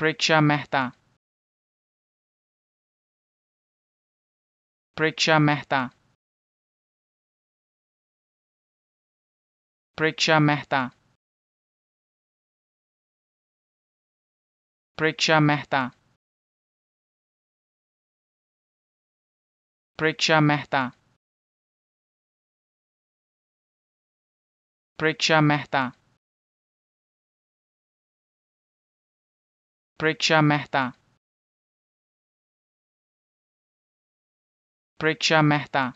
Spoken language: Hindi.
प्रेक्षा मेहता प्रेक्षा मेहता प्रेक्षा मेहता प्रेक्षा मेहता प्रेक्षा मेहता प्रेक्षा मेहता प्रेक्षा मेहता प्रेक्षा मेहता